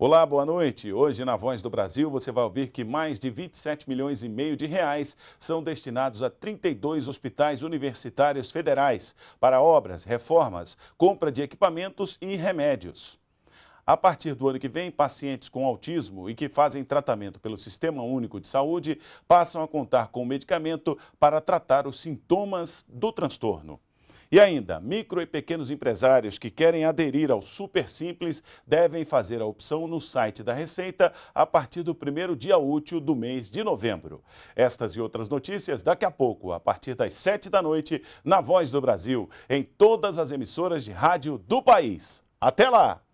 Olá, boa noite. Hoje na Voz do Brasil você vai ouvir que mais de 27 milhões e meio de reais são destinados a 32 hospitais universitários federais para obras, reformas, compra de equipamentos e remédios. A partir do ano que vem, pacientes com autismo e que fazem tratamento pelo Sistema Único de Saúde passam a contar com medicamento para tratar os sintomas do transtorno. E ainda, micro e pequenos empresários que querem aderir ao Super Simples devem fazer a opção no site da Receita a partir do primeiro dia útil do mês de novembro. Estas e outras notícias daqui a pouco, a partir das 7 da noite, na Voz do Brasil, em todas as emissoras de rádio do país. Até lá!